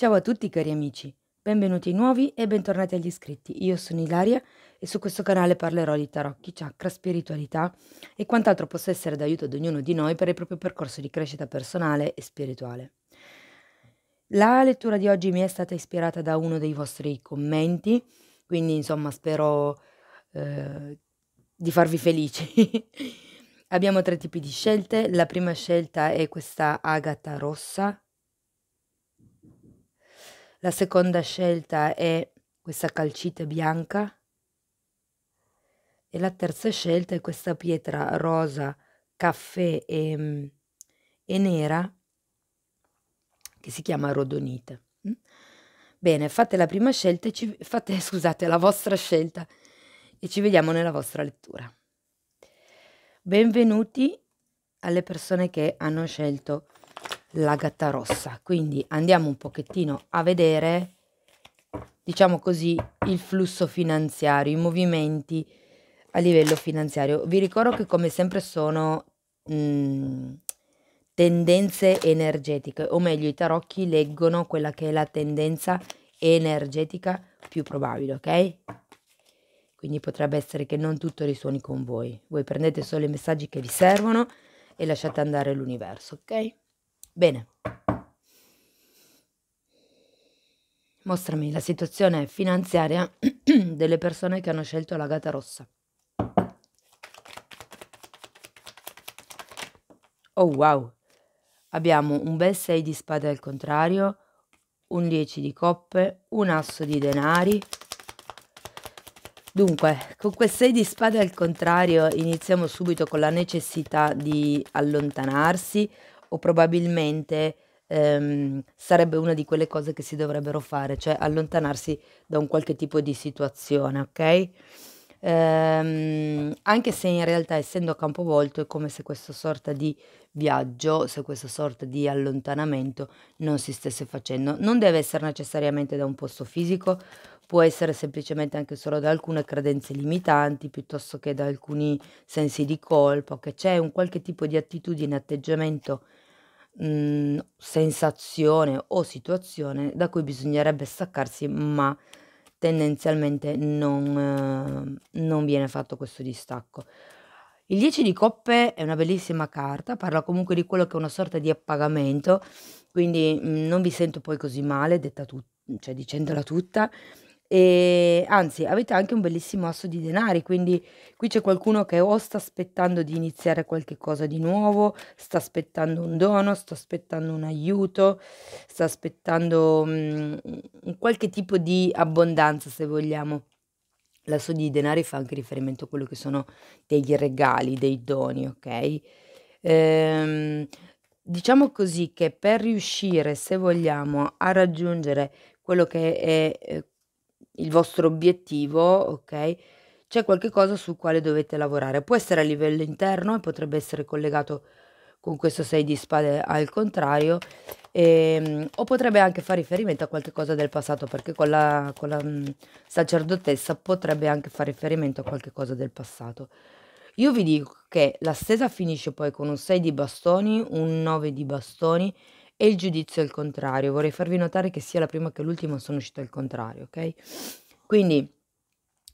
Ciao a tutti cari amici, benvenuti nuovi e bentornati agli iscritti. Io sono Ilaria e su questo canale parlerò di tarocchi, chakra, spiritualità e quant'altro possa essere d'aiuto ad ognuno di noi per il proprio percorso di crescita personale e spirituale. La lettura di oggi mi è stata ispirata da uno dei vostri commenti, quindi insomma spero eh, di farvi felici. Abbiamo tre tipi di scelte, la prima scelta è questa agata rossa la seconda scelta è questa calcite bianca e la terza scelta è questa pietra rosa, caffè e, mm, e nera che si chiama rodonite. Mm? Bene, fate la prima scelta e ci, fate, scusate, la vostra scelta e ci vediamo nella vostra lettura. Benvenuti alle persone che hanno scelto la gatta rossa. Quindi andiamo un pochettino a vedere, diciamo così, il flusso finanziario, i movimenti a livello finanziario. Vi ricordo che come sempre sono mh, mm, tendenze energetiche, o meglio i tarocchi leggono quella che è la tendenza energetica più probabile, ok? Quindi potrebbe essere che non tutto risuoni con voi. Voi prendete solo i messaggi che vi servono e lasciate andare l'universo, ok? Bene. Mostrami la situazione finanziaria delle persone che hanno scelto la gata rossa. Oh wow! Abbiamo un bel 6 di spade al contrario, un 10 di coppe, un asso di denari. Dunque, con quel 6 di spade al contrario iniziamo subito con la necessità di allontanarsi, o probabilmente ehm, sarebbe una di quelle cose che si dovrebbero fare, cioè allontanarsi da un qualche tipo di situazione, ok? Ehm, anche se in realtà essendo a campovolto è come se questa sorta di viaggio, se questa sorta di allontanamento non si stesse facendo. Non deve essere necessariamente da un posto fisico, può essere semplicemente anche solo da alcune credenze limitanti piuttosto che da alcuni sensi di colpo, che c'è un qualche tipo di attitudine, atteggiamento mhmm, sensazione o situazione da cui bisognerebbe staccarsi, ma tendenzialmente non eh, non viene fatto questo distacco. Il 10 di coppe è una bellissima carta, parla comunque di quello che è una sorta di appagamento, quindi, mhmm, non vi sento poi così male detta tu cioè dicendola tutta. E anzi, avete anche un bellissimo asso di denari, quindi qui c'è qualcuno che o sta aspettando di iniziare qualche cosa di nuovo, sta aspettando un dono, sta aspettando un aiuto, sta aspettando mh, mm, qualche tipo di abbondanza, se vogliamo. L'asso di denari fa anche riferimento a quello che sono dei regali, dei doni, ok? Ehm, diciamo così che per riuscire, se vogliamo, a raggiungere quello che è eh, il vostro obiettivo, ok? C'è qualcosa sul quale dovete lavorare. Può essere a livello interno e potrebbe essere collegato con questo 6 di spade al contrario, e, ehm, o potrebbe anche fare riferimento a qualche cosa del passato, perché con la, con la mm, sacerdotessa potrebbe anche fare riferimento a qualche cosa del passato. Io vi dico che la stesa finisce poi con un 6 di bastoni, un 9 di bastoni e il giudizio è il contrario. Vorrei farvi notare che sia la prima che l'ultima sono uscita il contrario, ok? Quindi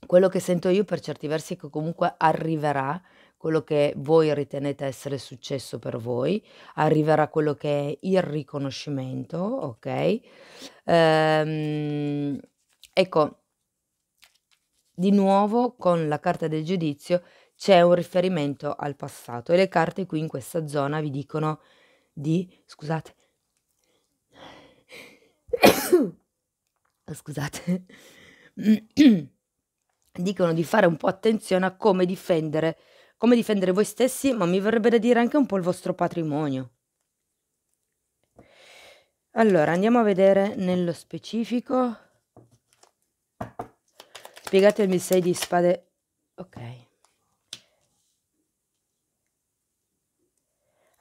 quello che sento io per certi versi è che comunque arriverà quello che voi ritenete essere successo per voi, arriverà quello che è il riconoscimento, ok? Ehm, ecco, di nuovo con la carta del giudizio c'è un riferimento al passato e le carte qui in questa zona vi dicono di, scusate, Scusate. Dicono di fare un po' attenzione a come difendere, come difendere voi stessi, ma mi verrebbe da dire anche un po' il vostro patrimonio. Allora, andiamo a vedere nello specifico. Spiegatemi sei di spade. Ok.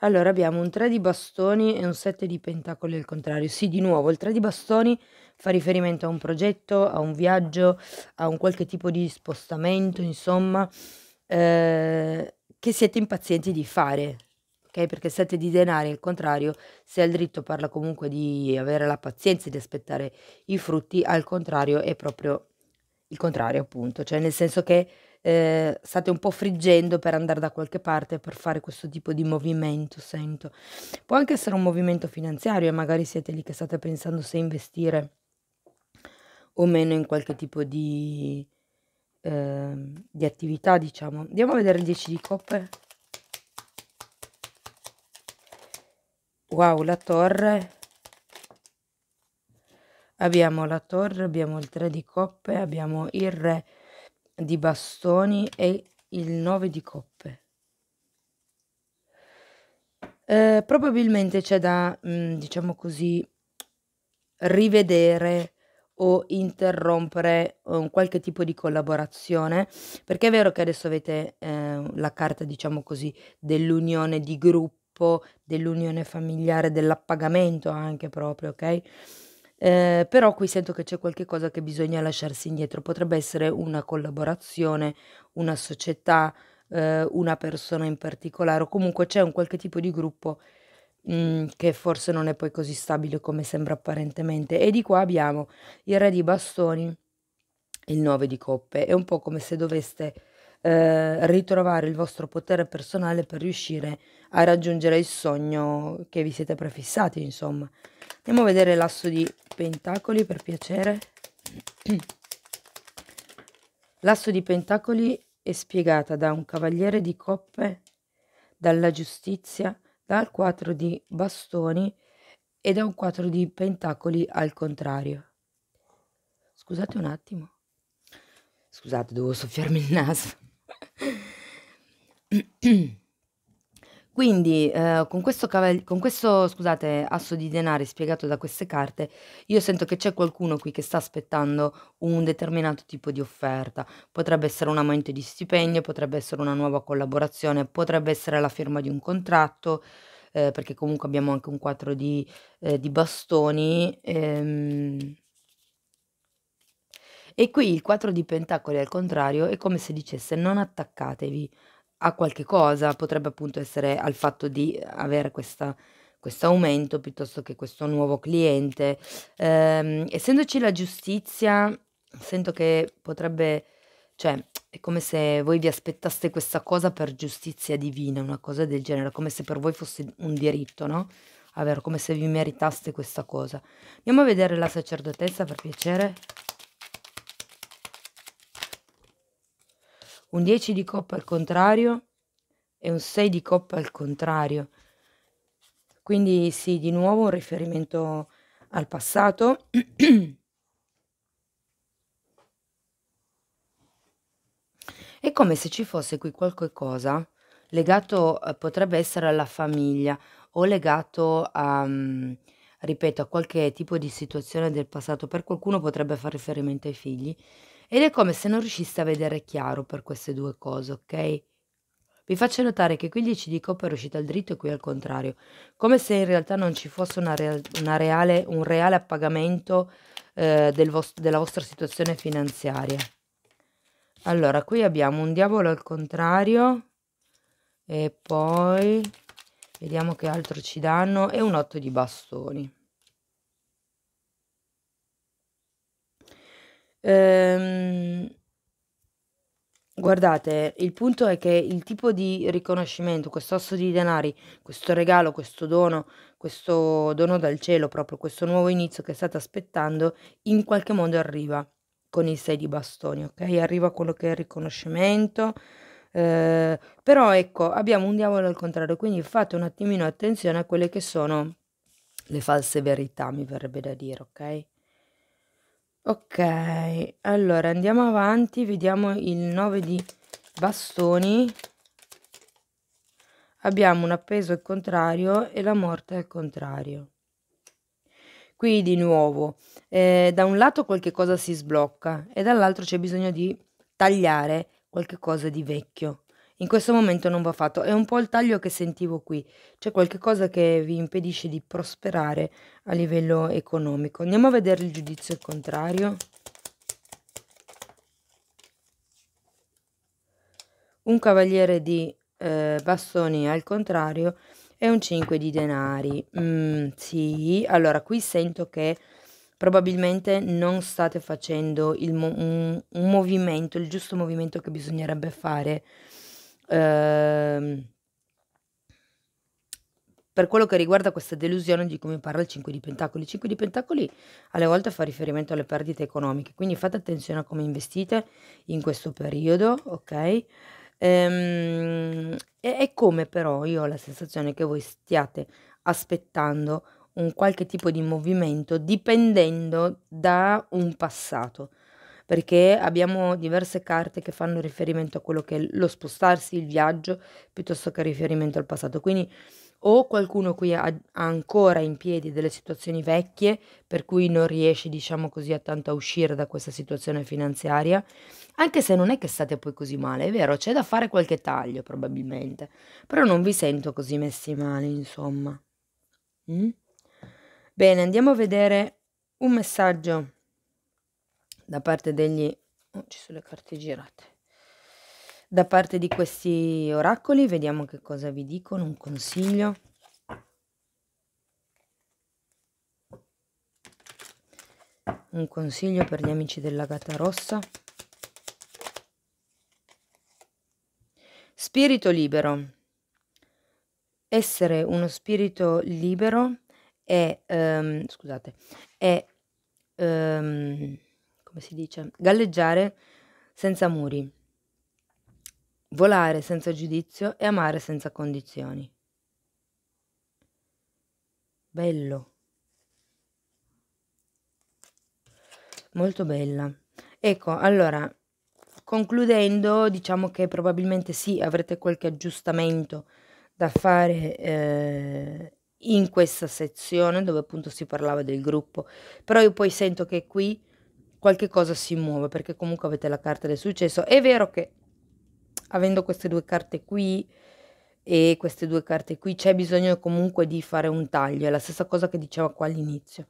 Allora abbiamo un 3 di bastoni e un 7 di pentacoli al contrario. Sì, di nuovo, il 3 di bastoni fa riferimento a un progetto, a un viaggio, a un qualche tipo di spostamento, insomma, eh, che siete impazienti di fare, ok? Perché il 7 di denari al contrario, se al dritto parla comunque di avere la pazienza di aspettare i frutti, al contrario è proprio il contrario, appunto, cioè nel senso che eh, state un po' friggendo per andare da qualche parte per fare questo tipo di movimento, sento. Può anche essere un movimento finanziario e magari siete lì che state pensando se investire o meno in qualche tipo di, eh, di attività, diciamo. Andiamo a vedere il 10 di coppe. Wow, la torre. Abbiamo la torre, abbiamo il 3 di coppe, abbiamo il re di bastoni e il 9 di coppe. Eh, probabilmente c'è da, mh, mm, diciamo così, rivedere o interrompere eh, un qualche tipo di collaborazione, perché è vero che adesso avete eh, la carta, diciamo così, dell'unione di gruppo, dell'unione familiare, dell'appagamento anche proprio, ok? eh, però qui sento che c'è qualche cosa che bisogna lasciarsi indietro, potrebbe essere una collaborazione, una società, eh, una persona in particolare o comunque c'è un qualche tipo di gruppo mm, che forse non è poi così stabile come sembra apparentemente. E di qua abbiamo il re di bastoni, il 9 di coppe, è un po' come se doveste eh, ritrovare il vostro potere personale per riuscire a a raggiungere il sogno che vi siete prefissati, insomma. Andiamo a vedere l'asso di pentacoli, per piacere. L'asso di pentacoli è spiegata da un cavaliere di coppe, dalla giustizia, dal 4 di bastoni e da un 4 di pentacoli al contrario. Scusate un attimo. Scusate, devo soffiarmi il naso. Quindi eh, con questo, cavall- con questo scusate, asso di denari spiegato da queste carte, io sento che c'è qualcuno qui che sta aspettando un determinato tipo di offerta. Potrebbe essere un aumento di stipendio, potrebbe essere una nuova collaborazione, potrebbe essere la firma di un contratto, eh, perché comunque abbiamo anche un 4 di, eh, di bastoni. Ehm... E qui il 4 di pentacoli al contrario è come se dicesse non attaccatevi a qualche cosa, potrebbe appunto essere al fatto di avere questa questo aumento piuttosto che questo nuovo cliente. Ehm, essendoci la giustizia, sento che potrebbe, cioè, è come se voi vi aspettaste questa cosa per giustizia divina, una cosa del genere, come se per voi fosse un diritto, no? Avere, come se vi meritaste questa cosa. Andiamo a vedere la sacerdotessa per piacere. un 10 di coppa al contrario e un 6 di coppa al contrario. Quindi sì, di nuovo un riferimento al passato. È come se ci fosse qui qualcosa legato, eh, potrebbe essere alla famiglia o legato a, mm, ripeto, a qualche tipo di situazione del passato. Per qualcuno potrebbe fare riferimento ai figli. Ed è come se non riusciste a vedere chiaro per queste due cose, ok? Vi faccio notare che qui 10 di coppa è uscita al dritto e qui al contrario, come se in realtà non ci fosse una real, una reale, un reale appagamento eh, del vostro, della vostra situazione finanziaria. Allora, qui abbiamo un diavolo al contrario e poi vediamo che altro ci danno e un 8 di bastoni. Ehm, guardate, il punto è che il tipo di riconoscimento, questo osso di denari, questo regalo, questo dono, questo dono dal cielo, proprio questo nuovo inizio che state aspettando, in qualche modo arriva con il 6 di bastoni, ok? Arriva quello che è il riconoscimento. Eh, però ecco, abbiamo un diavolo al contrario, quindi fate un attimino attenzione a quelle che sono le false verità, mi verrebbe da dire, ok? ok allora andiamo avanti vediamo il 9 di bastoni abbiamo un appeso al contrario e la morte al contrario qui di nuovo eh, da un lato qualche cosa si sblocca e dall'altro c'è bisogno di tagliare qualche cosa di vecchio in questo momento non va fatto. È un po' il taglio che sentivo qui, c'è qualcosa che vi impedisce di prosperare a livello economico. Andiamo a vedere il giudizio contrario. Un cavaliere di eh, bastoni al contrario e un 5 di denari. Mm, sì, allora qui sento che probabilmente non state facendo mo un, un movimento, il giusto movimento che bisognerebbe fare Ehm, per quello che riguarda questa delusione di cui mi parla il 5 di Pentacoli, il 5 di Pentacoli alle volte fa riferimento alle perdite economiche, quindi fate attenzione a come investite in questo periodo, ok? Ehm, è come però io ho la sensazione che voi stiate aspettando un qualche tipo di movimento dipendendo da un passato perché abbiamo diverse carte che fanno riferimento a quello che è lo spostarsi, il viaggio, piuttosto che riferimento al passato. Quindi o qualcuno qui ha, ancora in piedi delle situazioni vecchie per cui non riesce, diciamo così, a tanto a uscire da questa situazione finanziaria, anche se non è che state poi così male, è vero, c'è da fare qualche taglio probabilmente, però non vi sento così messi male, insomma. Mm? Bene, andiamo a vedere un messaggio da parte degli... Oh, ci sono le carte girate. Da parte di questi oracoli, vediamo che cosa vi dicono, un consiglio. Un consiglio per gli amici della gata rossa. Spirito libero. Essere uno spirito libero è, um, scusate, è um, come si dice, galleggiare senza muri, volare senza giudizio e amare senza condizioni. Bello. Molto bella. Ecco, allora, concludendo, diciamo che probabilmente sì, avrete qualche aggiustamento da fare eh, in questa sezione dove appunto si parlava del gruppo, però io poi sento che qui qualche cosa si muove perché comunque avete la carta del successo. È vero che avendo queste due carte qui e queste due carte qui c'è bisogno comunque di fare un taglio, è la stessa cosa che diceva qua all'inizio.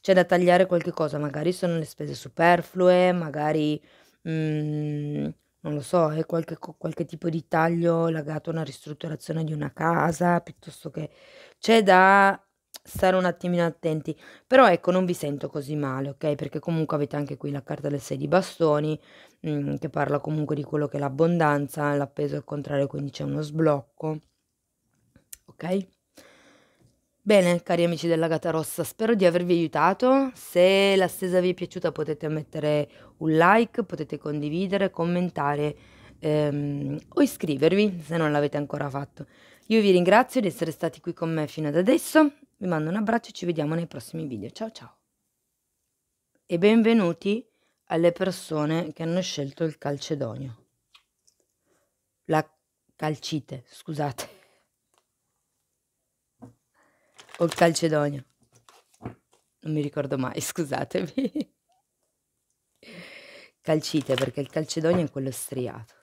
C'è da tagliare qualche cosa, magari sono le spese superflue, magari mm, non lo so, è qualche, qualche tipo di taglio legato a una ristrutturazione di una casa, piuttosto che c'è da stare un attimino attenti. Però ecco, non vi sento così male, ok? Perché comunque avete anche qui la carta del 6 di bastoni, mh, mm, che parla comunque di quello che è l'abbondanza, l'appeso al contrario, quindi c'è uno sblocco. Ok? Bene, cari amici della Gata Rossa, spero di avervi aiutato. Se la stesa vi è piaciuta potete mettere un like, potete condividere, commentare ehm, o iscrivervi se non l'avete ancora fatto. Io vi ringrazio di essere stati qui con me fino ad adesso vi mando un abbraccio e ci vediamo nei prossimi video. Ciao ciao! E benvenuti alle persone che hanno scelto il calcedonio. La calcite, scusate. O il calcedonio. Non mi ricordo mai, scusatevi. Calcite, perché il calcedonio è quello striato.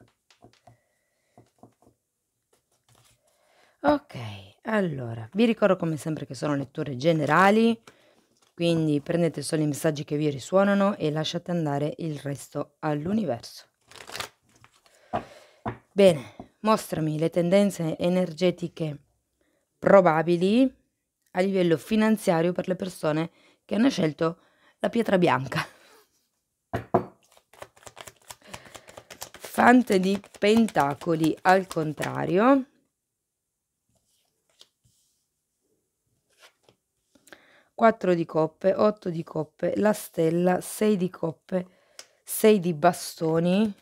Ok. Allora, vi ricordo come sempre che sono letture generali, quindi prendete solo i messaggi che vi risuonano e lasciate andare il resto all'universo. Bene, mostrami le tendenze energetiche probabili a livello finanziario per le persone che hanno scelto la pietra bianca. Fante di pentacoli al contrario. 4 di coppe, 8 di coppe, la stella, 6 di coppe, 6 di bastoni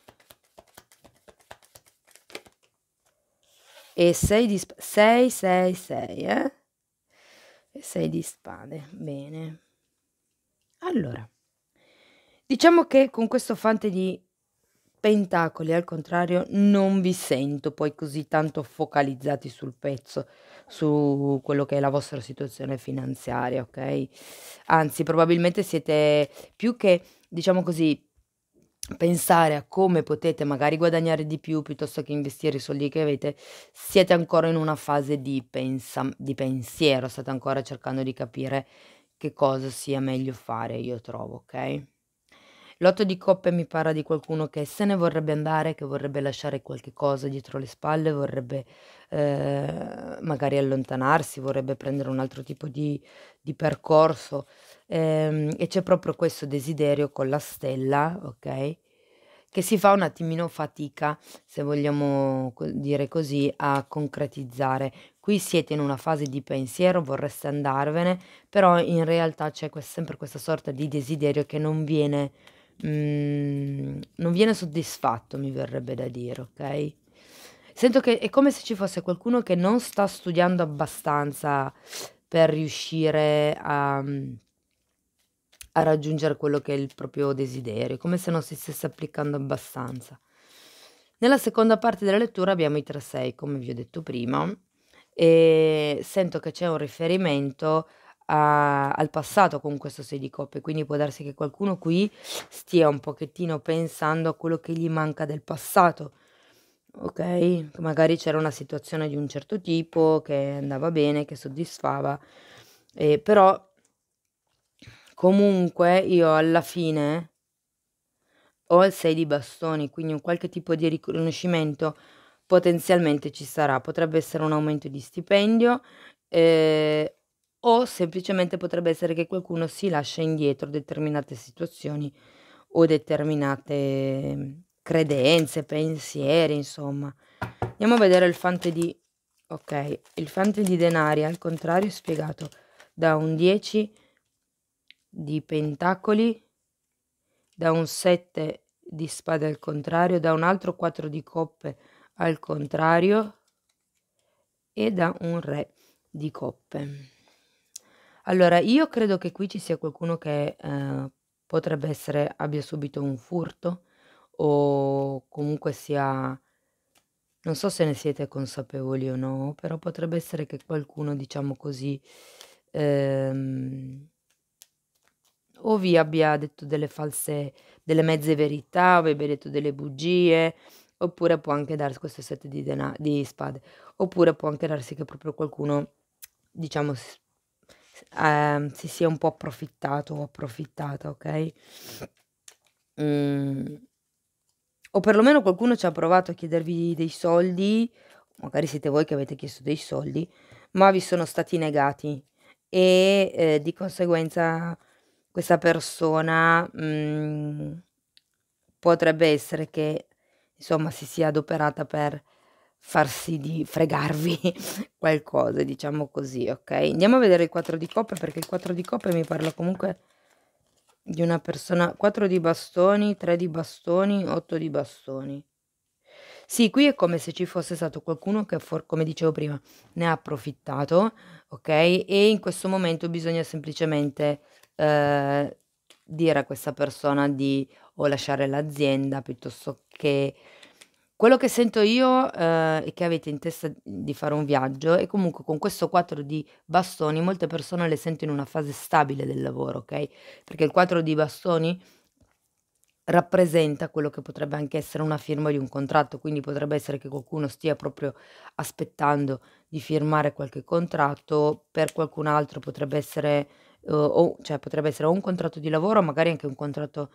e 6 di 6 6 6, eh? E 6 di spade. Bene. Allora, diciamo che con questo fante di Pentacoli, al contrario, non vi sento poi così tanto focalizzati sul pezzo, su quello che è la vostra situazione finanziaria, ok? Anzi, probabilmente siete più che, diciamo così, pensare a come potete magari guadagnare di più piuttosto che investire i soldi che avete, siete ancora in una fase di, di pensiero, state ancora cercando di capire che cosa sia meglio fare, io trovo, ok? Lotto di coppe mi parla di qualcuno che se ne vorrebbe andare, che vorrebbe lasciare qualche cosa dietro le spalle, vorrebbe eh, magari allontanarsi, vorrebbe prendere un altro tipo di, di percorso. Ehm, e c'è proprio questo desiderio con la stella, ok? Che si fa un attimino fatica, se vogliamo dire così, a concretizzare. Qui siete in una fase di pensiero, vorreste andarvene, però in realtà c'è sempre questa sorta di desiderio che non viene Mm, non viene soddisfatto, mi verrebbe da dire, ok? Sento che è come se ci fosse qualcuno che non sta studiando abbastanza per riuscire a, mm, a raggiungere quello che è il proprio desiderio, come se non si stesse applicando abbastanza. Nella seconda parte della lettura abbiamo i 3-6, come vi ho detto prima, e sento che c'è un riferimento a, al passato con questo 6 di coppe, quindi può darsi che qualcuno qui stia un pochettino pensando a quello che gli manca del passato. Ok, magari c'era una situazione di un certo tipo che andava bene, che soddisfava, eh, però comunque io alla fine ho il 6 di bastoni, quindi un qualche tipo di riconoscimento potenzialmente ci sarà, potrebbe essere un aumento di stipendio eh, o semplicemente potrebbe essere che qualcuno si lascia indietro determinate situazioni o determinate mhmm, credenze, pensieri, insomma. Andiamo a vedere il fante di... Ok, il fante di denari al contrario è spiegato da un 10 di pentacoli, da un 7 di spade al contrario, da un altro 4 di coppe al contrario e da un re di coppe. Allora, io credo che qui ci sia qualcuno che, ehm, potrebbe essere abbia subito un furto o comunque sia non so se ne siete consapevoli o no, però potrebbe essere che qualcuno, diciamo così, ehm, o vi abbia detto delle false delle mezze verità, o vi abbia detto delle bugie, oppure può anche darsi questo set di, dena- di spade, oppure può anche darsi che proprio qualcuno, diciamo, s- eh, si sia un po' approfittato o approfittata, ok? Mm. O perlomeno qualcuno ci ha provato a chiedervi dei soldi, magari siete voi che avete chiesto dei soldi, ma vi sono stati negati e eh, di conseguenza questa persona mh, mm, potrebbe essere che insomma si sia adoperata per farsi di fregarvi qualcosa, diciamo così, ok? Andiamo a vedere il 4 di coppe perché il 4 di coppe mi parla comunque di una persona 4 di bastoni, 3 di bastoni, 8 di bastoni. Sì, qui è come se ci fosse stato qualcuno che, come dicevo prima, ne ha approfittato, ok? E in questo momento bisogna semplicemente eh, dire a questa persona di o lasciare l'azienda piuttosto che quello che sento io, eh, e è che avete in testa di fare un viaggio è comunque con questo 4 di bastoni molte persone le sento in una fase stabile del lavoro, ok? perché il 4 di bastoni rappresenta quello che potrebbe anche essere una firma di un contratto, quindi potrebbe essere che qualcuno stia proprio aspettando di firmare qualche contratto, per qualcun altro potrebbe essere, uhm, o cioè potrebbe essere o un contratto di lavoro, magari anche un contratto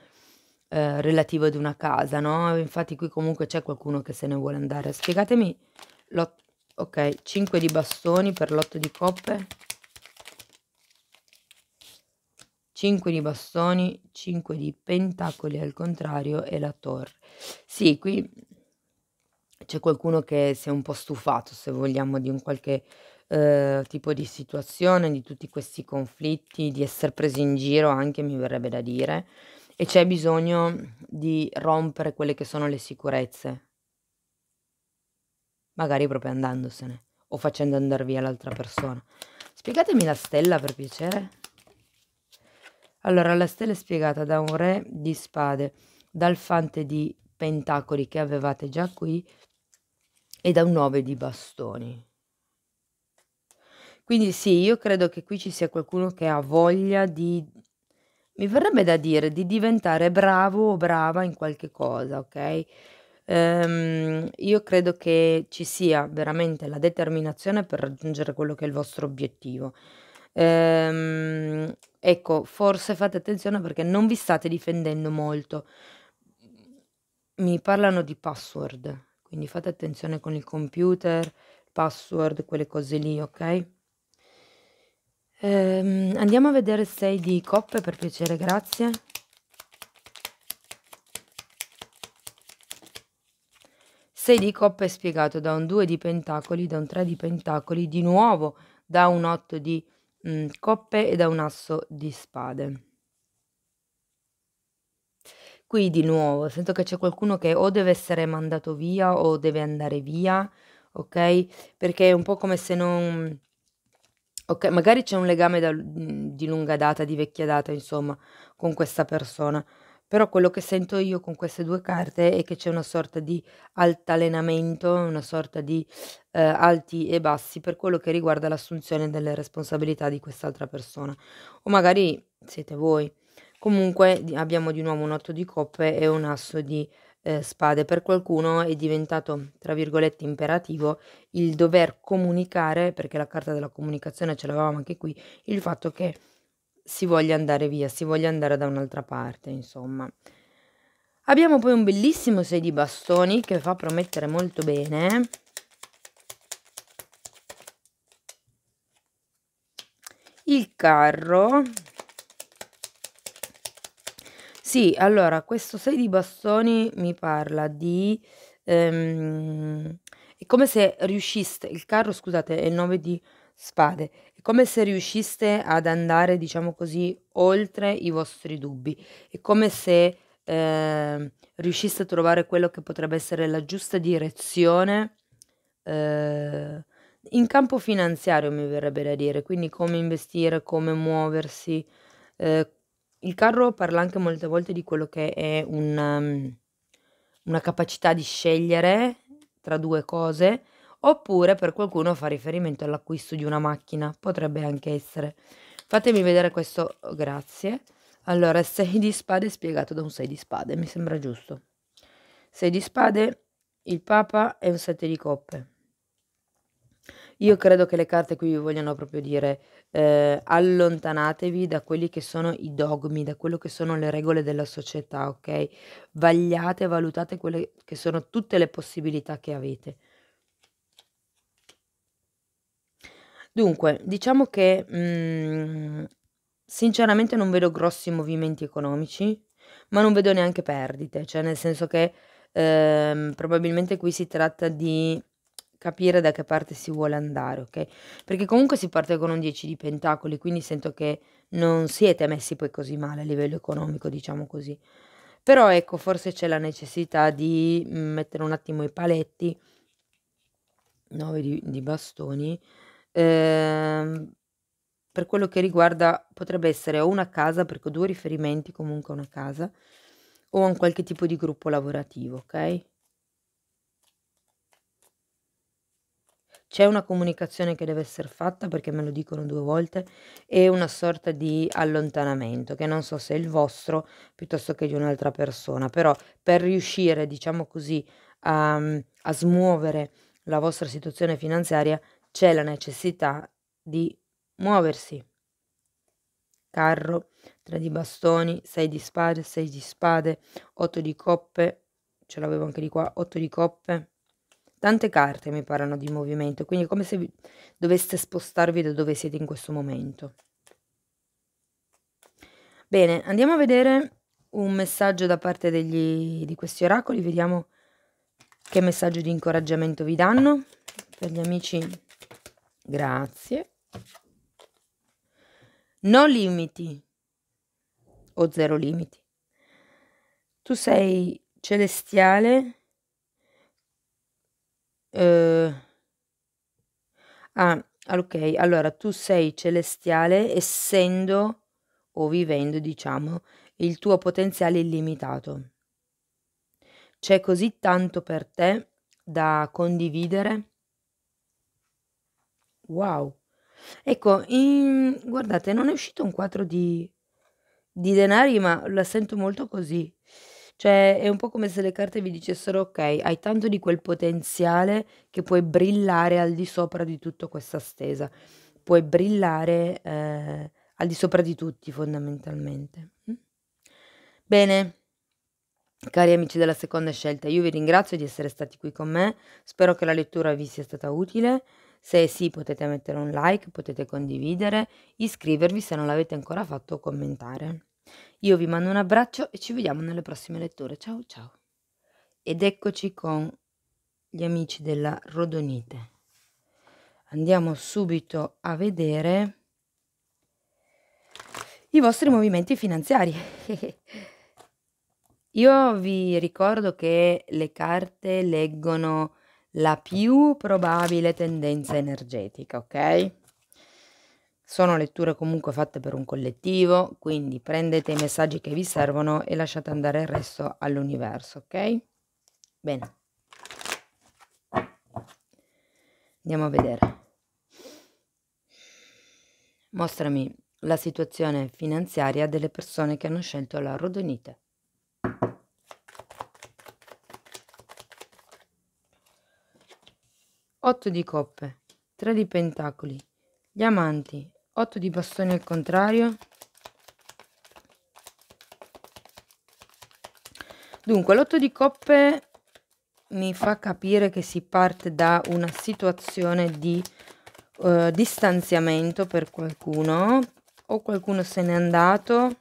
eh, relativo ad una casa, no? Infatti qui comunque c'è qualcuno che se ne vuole andare. Spiegatemi, ok, 5 di bastoni per l'otto di coppe. 5 di bastoni, 5 di pentacoli al contrario e la torre. Sì, qui c'è qualcuno che si è un po' stufato, se vogliamo, di un qualche eh, tipo di situazione, di tutti questi conflitti, di essere presi in giro anche, mi verrebbe da dire e c'è bisogno di rompere quelle che sono le sicurezze, magari proprio andandosene o facendo andare via l'altra persona. Spiegatemi la stella per piacere. Allora, la stella è spiegata da un re di spade, dal fante di pentacoli che avevate già qui e da un 9 di bastoni. Quindi sì, io credo che qui ci sia qualcuno che ha voglia di mi verrebbe da dire di diventare bravo o brava in qualche cosa, ok? Ehm, io credo che ci sia veramente la determinazione per raggiungere quello che è il vostro obiettivo. Ehm, ecco, forse fate attenzione perché non vi state difendendo molto. Mi parlano di password, quindi fate attenzione con il computer, password, quelle cose lì, ok? Ehm, andiamo a vedere 6 di coppe per piacere, grazie. di coppe è spiegato da un 2 di pentacoli, da un 3 di pentacoli, di nuovo da un 8 di mh, mm, coppe e da un asso di spade. Qui di nuovo sento che c'è qualcuno che o deve essere mandato via o deve andare via, ok? Perché è un po' come se non Ok, magari c'è un legame da, mhmm, di lunga data, di vecchia data, insomma, con questa persona. Però quello che sento io con queste due carte è che c'è una sorta di altalenamento, una sorta di eh, alti e bassi per quello che riguarda l'assunzione delle responsabilità di quest'altra persona. O magari siete voi. Comunque abbiamo di nuovo un otto di coppe e un asso di eh, spade, per qualcuno è diventato, tra virgolette, imperativo il dover comunicare, perché la carta della comunicazione ce l'avevamo anche qui, il fatto che si voglia andare via, si voglia andare da un'altra parte, insomma. Abbiamo poi un bellissimo 6 di bastoni che fa promettere molto bene. Il carro, sì, allora questo 6 di bastoni mi parla di ehm, è come se riusciste il carro scusate è il 9 di spade, è come se riusciste ad andare, diciamo così, oltre i vostri dubbi, è come se ehm, riusciste a trovare quello che potrebbe essere la giusta direzione eh, in campo finanziario mi verrebbe da dire, quindi come investire, come muoversi, eh, il carro parla anche molte volte di quello che è un, um, una capacità di scegliere tra due cose, oppure per qualcuno fa riferimento all'acquisto di una macchina, potrebbe anche essere. Fatemi vedere questo, oh, grazie. Allora, 6 di spade spiegato da un 6 di spade, mi sembra giusto. 6 di spade, il Papa e un 7 di coppe. Io credo che le carte qui vi vogliano proprio dire eh, allontanatevi da quelli che sono i dogmi, da quello che sono le regole della società, ok? Vagliate, valutate quelle che sono tutte le possibilità che avete. Dunque, diciamo che mh, mm, sinceramente non vedo grossi movimenti economici, ma non vedo neanche perdite, cioè nel senso che ehm, probabilmente qui si tratta di capire da che parte si vuole andare, ok? Perché comunque si parte con un 10 di pentacoli, quindi sento che non siete messi poi così male a livello economico, diciamo così. Però ecco, forse c'è la necessità di mm, mettere un attimo i paletti, 9 di, di bastoni, ehm, per quello che riguarda potrebbe essere o una casa, perché ho due riferimenti comunque a una casa, o a un qualche tipo di gruppo lavorativo, ok? C'è una comunicazione che deve essere fatta perché me lo dicono due volte e una sorta di allontanamento che non so se è il vostro piuttosto che di un'altra persona, però per riuscire, diciamo così, a, a smuovere la vostra situazione finanziaria c'è la necessità di muoversi. Carro, tre di bastoni, sei di spade, sei di spade, otto di coppe, ce l'avevo anche di qua, otto di coppe, Tante carte mi parlano di movimento, quindi è come se doveste spostarvi da dove siete in questo momento. Bene, andiamo a vedere un messaggio da parte degli, di questi oracoli, vediamo che messaggio di incoraggiamento vi danno. Per gli amici, grazie. No limiti o zero limiti. Tu sei celestiale Uhm ah, ok, Allora tu sei celestiale essendo o vivendo diciamo il tuo potenziale illimitato. C'è così tanto per te da condividere. Wow. Ecco, in guardate non è uscito un quadro di di denari, ma la sento molto così. Cioè, è un po' come se le carte vi dicessero: Ok, hai tanto di quel potenziale che puoi brillare al di sopra di tutta questa stesa, puoi brillare eh, al di sopra di tutti, fondamentalmente. Mm? Bene. Cari amici della seconda scelta, io vi ringrazio di essere stati qui con me, spero che la lettura vi sia stata utile, se sì potete mettere un like, potete condividere, iscrivervi se non l'avete ancora fatto o commentare. Io vi mando un abbraccio e ci vediamo nelle prossime letture. Ciao ciao. Ed eccoci con gli amici della Rodonite. Andiamo subito a vedere i vostri movimenti finanziari. Io vi ricordo che le carte leggono la più probabile tendenza energetica, ok? Sono letture comunque fatte per un collettivo, quindi prendete i messaggi che vi servono e lasciate andare il resto all'universo, ok? Bene. Andiamo a vedere. Mostrami la situazione finanziaria delle persone che hanno scelto la rodonite. Otto di coppe, tre di pentacoli, gli amanti 8 di bastoni al contrario dunque l'8 di coppe mi fa capire che si parte da una situazione di uh, distanziamento per qualcuno o qualcuno se n'è andato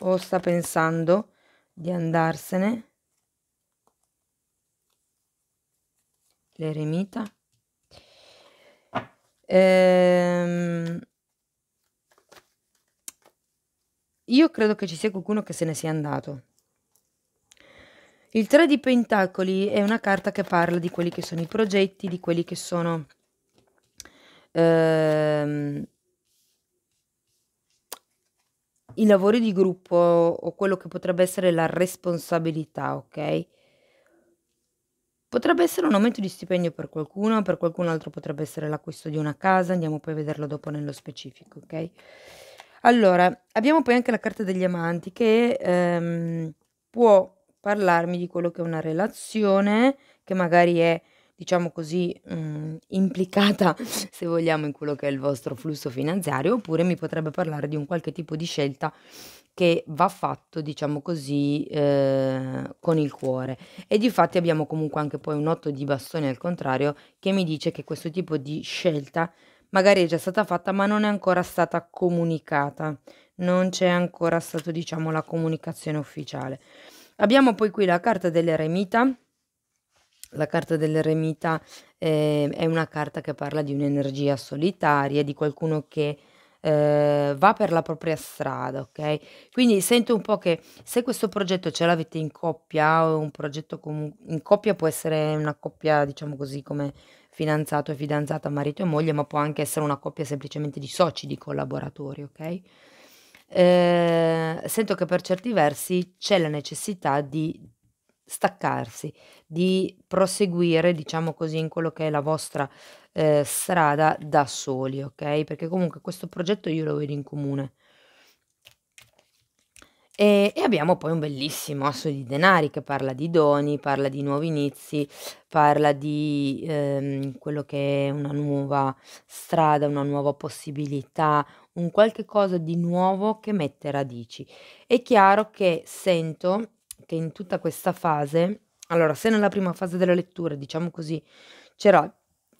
o sta pensando di andarsene l'eremita ehm Io credo che ci sia qualcuno che se ne sia andato. Il 3 di Pentacoli è una carta che parla di quelli che sono i progetti, di quelli che sono ehm, i lavori di gruppo o quello che potrebbe essere la responsabilità, ok? Potrebbe essere un aumento di stipendio per qualcuno, per qualcun altro potrebbe essere l'acquisto di una casa, andiamo poi a vederlo dopo nello specifico, ok? Allora, abbiamo poi anche la carta degli amanti che, ehm, può parlarmi di quello che è una relazione, che magari è, diciamo così, mhmm, implicata, se vogliamo, in quello che è il vostro flusso finanziario, oppure mi potrebbe parlare di un qualche tipo di scelta che va fatto, diciamo così, ehm, con il cuore. E difatti abbiamo comunque anche poi un otto di bastoni al contrario che mi dice che questo tipo di scelta magari è già stata fatta ma non è ancora stata comunicata, non c'è ancora stata diciamo la comunicazione ufficiale. Abbiamo poi qui la carta dell'eremita, la carta dell'eremita eh, è una carta che parla di un'energia solitaria, di qualcuno che eh, va per la propria strada, ok? Quindi sento un po' che se questo progetto ce l'avete in coppia o un progetto in coppia può essere una coppia, diciamo così, come fidanzato e fidanzata, marito e moglie, ma può anche essere una coppia semplicemente di soci, di collaboratori, ok? Eh, sento che per certi versi c'è la necessità di staccarsi, di proseguire, diciamo così, in quello che è la vostra eh, strada da soli, ok? Perché comunque questo progetto io lo vedo in comune e, e abbiamo poi un bellissimo asso di denari che parla di doni, parla di nuovi inizi, parla di ehm, quello che è una nuova strada, una nuova possibilità, un qualche cosa di nuovo che mette radici. È chiaro che sento che in tutta questa fase, allora se nella prima fase della lettura, diciamo così, c'era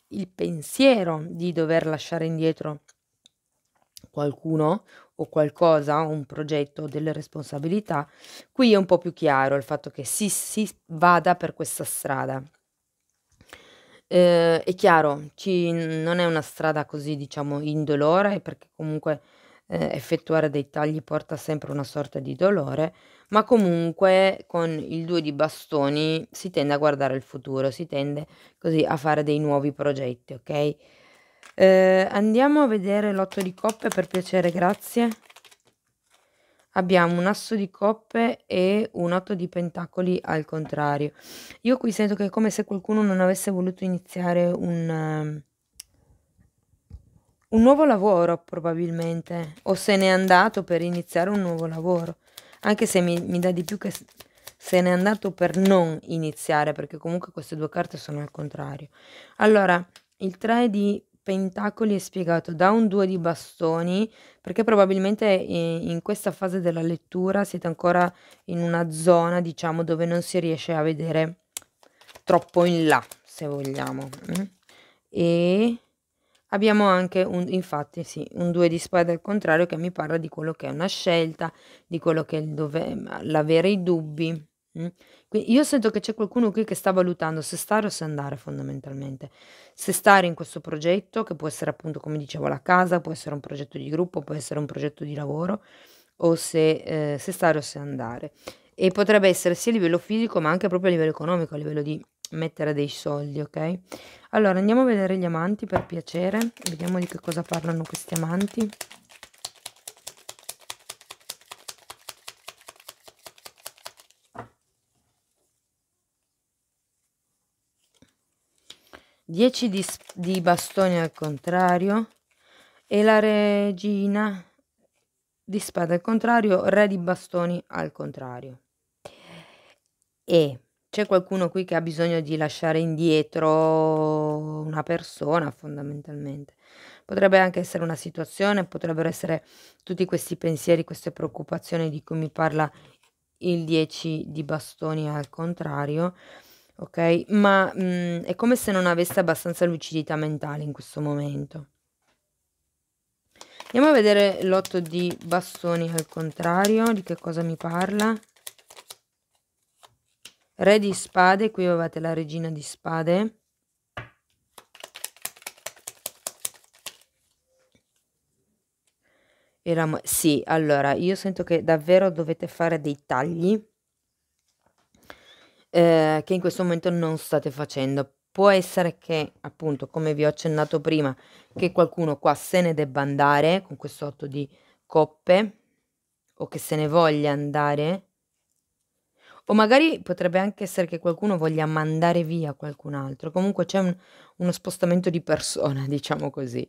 il pensiero di dover lasciare indietro qualcuno o qualcosa, un progetto, delle responsabilità, qui è un po' più chiaro il fatto che si, si vada per questa strada. Eh, è chiaro, ci, non è una strada così diciamo indolore perché comunque eh, effettuare dei tagli porta sempre una sorta di dolore, ma comunque con il due di bastoni si tende a guardare il futuro, si tende così a fare dei nuovi progetti, ok? Eh, andiamo a vedere l'otto di coppe per piacere, grazie. Abbiamo un asso di coppe e un otto di pentacoli al contrario. Io qui sento che è come se qualcuno non avesse voluto iniziare un, eh, un nuovo lavoro probabilmente o se n'è andato per iniziare un nuovo lavoro. Anche se mi, mi dà di più che se n'è andato per non iniziare perché comunque queste due carte sono al contrario. Allora, il 3 di Pentacoli è spiegato da un due di bastoni, perché probabilmente in questa fase della lettura siete ancora in una zona, diciamo, dove non si riesce a vedere troppo in là, se vogliamo. Mm? E abbiamo anche, un, infatti, sì, un due di spada al contrario che mi parla di quello che è una scelta, di quello che è l'avere i dubbi Mh. Mm? io sento che c'è qualcuno qui che sta valutando se stare o se andare fondamentalmente. Se stare in questo progetto, che può essere appunto come dicevo la casa, può essere un progetto di gruppo, può essere un progetto di lavoro, o se, eh, se stare o se andare. E potrebbe essere sia a livello fisico ma anche proprio a livello economico, a livello di mettere dei soldi, ok? Allora andiamo a vedere gli amanti per piacere, vediamo di che cosa parlano questi amanti. 10 di, di bastoni al contrario e la regina di spada al contrario, re di bastoni al contrario. E c'è qualcuno qui che ha bisogno di lasciare indietro una persona fondamentalmente. Potrebbe anche essere una situazione, potrebbero essere tutti questi pensieri, queste preoccupazioni di cui mi parla il 10 di bastoni al contrario ok? Ma mh, mm, è come se non avesse abbastanza lucidità mentale in questo momento. Andiamo a vedere l'otto di bastoni al contrario, di che cosa mi parla. Re di spade, qui avevate la regina di spade. E sì, allora, io sento che davvero dovete fare dei tagli eh, che in questo momento non state facendo. Può essere che, appunto, come vi ho accennato prima, che qualcuno qua se ne debba andare con questo 8 di coppe o che se ne voglia andare. O magari potrebbe anche essere che qualcuno voglia mandare via qualcun altro. Comunque c'è un, uno spostamento di persona, diciamo così.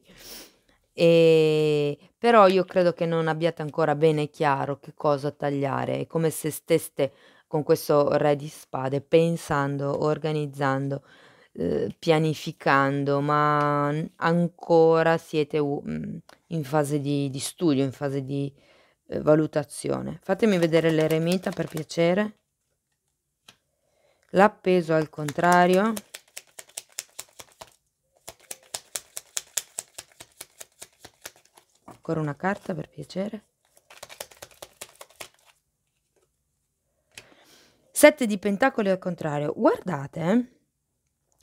E... Però io credo che non abbiate ancora bene chiaro che cosa tagliare. È come se steste con questo re di spade, pensando, organizzando, eh, pianificando, ma ancora siete mm, in fase di, di studio, in fase di eh, valutazione. Fatemi vedere l'eremita per piacere. L'appeso al contrario. Ancora una carta per piacere. 7 di pentacoli al contrario. Guardate,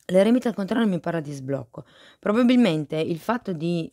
l'eremita al contrario mi parla di sblocco. Probabilmente il fatto di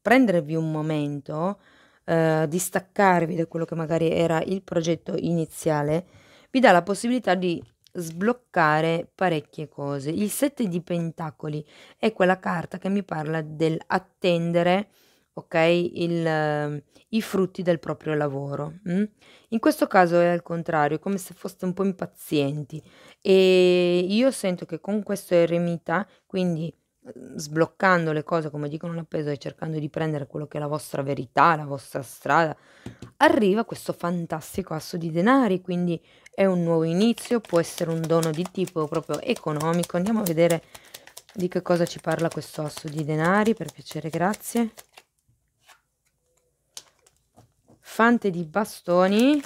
prendervi un momento, eh, di staccarvi da quello che magari era il progetto iniziale, vi dà la possibilità di sbloccare parecchie cose. Il 7 di pentacoli è quella carta che mi parla dell'attendere ok? Il, ehm, I frutti del proprio lavoro. Mh? Mm? In questo caso è al contrario, è come se foste un po' impazienti e io sento che con questo eremita, quindi mm, sbloccando le cose come dicono l'appeso e cercando di prendere quello che è la vostra verità, la vostra strada, arriva questo fantastico asso di denari, quindi è un nuovo inizio, può essere un dono di tipo proprio economico. Andiamo a vedere di che cosa ci parla questo asso di denari, per piacere, grazie fante di bastoni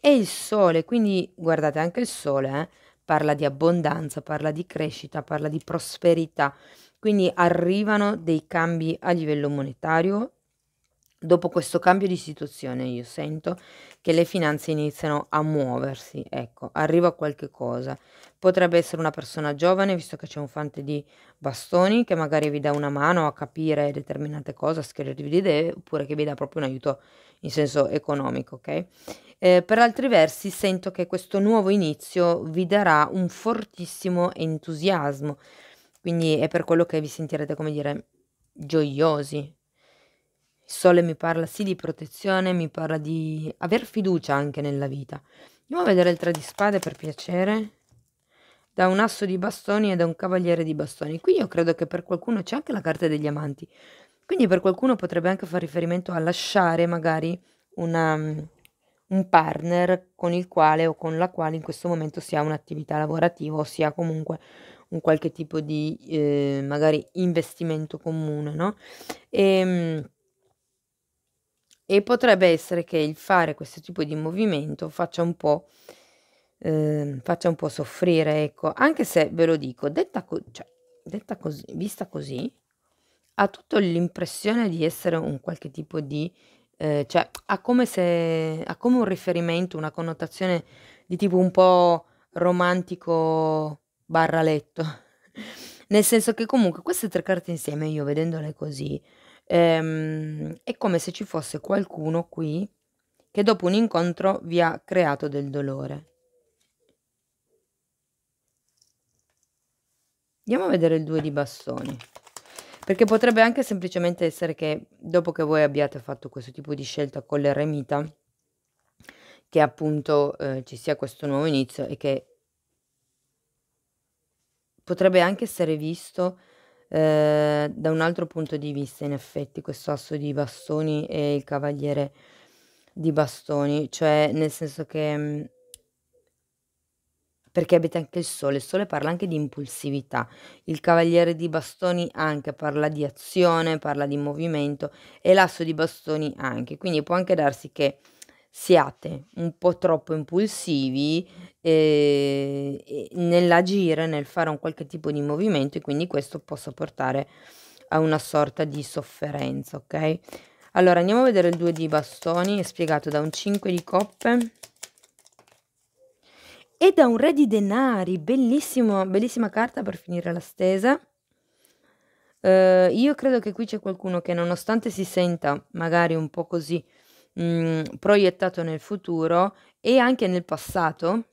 e il sole, quindi guardate anche il sole, eh? parla di abbondanza, parla di crescita, parla di prosperità, quindi arrivano dei cambi a livello monetario. Dopo questo cambio di situazione io sento che le finanze iniziano a muoversi, ecco, arriva qualche cosa. Potrebbe essere una persona giovane, visto che c'è un fante di bastoni, che magari vi dà una mano a capire determinate cose, a scrivervi le idee, oppure che vi dà proprio un aiuto in senso economico, ok? Eh, per altri versi sento che questo nuovo inizio vi darà un fortissimo entusiasmo, quindi è per quello che vi sentirete, come dire, gioiosi, il sole mi parla sì di protezione, mi parla di aver fiducia anche nella vita. Andiamo a vedere il 3 di spade per piacere. Da un asso di bastoni e da un cavaliere di bastoni. Qui io credo che per qualcuno c'è anche la carta degli amanti. Quindi per qualcuno potrebbe anche fare riferimento a lasciare magari una, mm, un partner con il quale o con la quale in questo momento si ha un'attività lavorativa o si ha comunque un qualche tipo di eh, magari investimento comune, no? E, ehm, e potrebbe essere che il fare questo tipo di movimento faccia un po', eh, faccia un po soffrire, ecco, anche se ve lo dico, detta, co cioè, detta così, vista così, ha tutto l'impressione di essere un qualche tipo di, eh, cioè ha come, se, ha come un riferimento, una connotazione di tipo un po' romantico barra letto. Nel senso che comunque queste tre carte insieme, io vedendole così, Ehm, è come se ci fosse qualcuno qui che dopo un incontro vi ha creato del dolore. Andiamo a vedere il 2 di bastoni. Perché potrebbe anche semplicemente essere che dopo che voi abbiate fatto questo tipo di scelta con l'eremita, che appunto eh, ci sia questo nuovo inizio e che potrebbe anche essere visto Ehm, da un altro punto di vista, in effetti, questo asso di bastoni e il cavaliere di bastoni, cioè nel senso che mm, perché avete anche il sole, il sole parla anche di impulsività, il cavaliere di bastoni anche parla di azione, parla di movimento e l'asso di bastoni anche, quindi può anche darsi che siate un po' troppo impulsivi eh, nell'agire, nel fare un qualche tipo di movimento e quindi questo possa portare a una sorta di sofferenza, ok? Allora andiamo a vedere il 2 di bastoni, è spiegato da un 5 di coppe e da un re di denari, bellissimo, bellissima carta per finire la stesa. Uh, io credo che qui c'è qualcuno che nonostante si senta magari un po' così mh, mm, proiettato nel futuro e anche nel passato,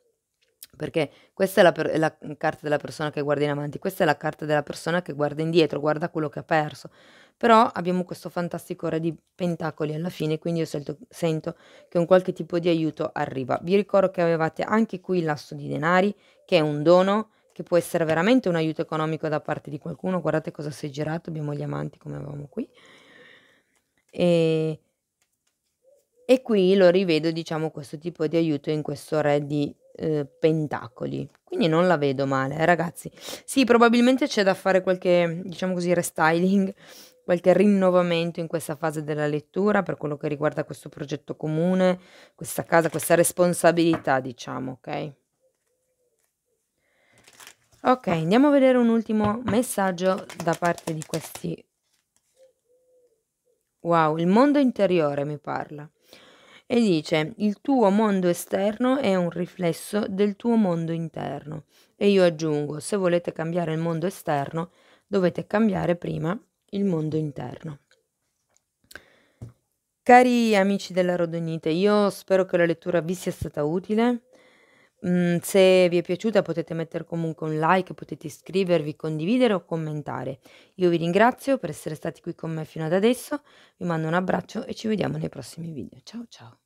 perché questa è la, per- la, carta della persona che guarda in avanti, questa è la carta della persona che guarda indietro, guarda quello che ha perso. Però abbiamo questo fantastico re di pentacoli alla fine, quindi io sento, sento che un qualche tipo di aiuto arriva. Vi ricordo che avevate anche qui il lasso di denari, che è un dono, che può essere veramente un aiuto economico da parte di qualcuno. Guardate cosa si è girato, abbiamo gli amanti come avevamo qui. E e qui lo rivedo, diciamo, questo tipo di aiuto in questo re di eh, pentacoli. Quindi non la vedo male, eh, ragazzi. Sì, probabilmente c'è da fare qualche, diciamo così, restyling, qualche rinnovamento in questa fase della lettura per quello che riguarda questo progetto comune, questa casa, questa responsabilità, diciamo, ok? Ok, andiamo a vedere un ultimo messaggio da parte di questi... Wow, il mondo interiore mi parla e dice il tuo mondo esterno è un riflesso del tuo mondo interno. E io aggiungo, se volete cambiare il mondo esterno, dovete cambiare prima il mondo interno. Cari amici della Rodonite, io spero che la lettura vi sia stata utile. Mm, se vi è piaciuta potete mettere comunque un like, potete iscrivervi, condividere o commentare. Io vi ringrazio per essere stati qui con me fino ad adesso, vi mando un abbraccio e ci vediamo nei prossimi video. Ciao, ciao.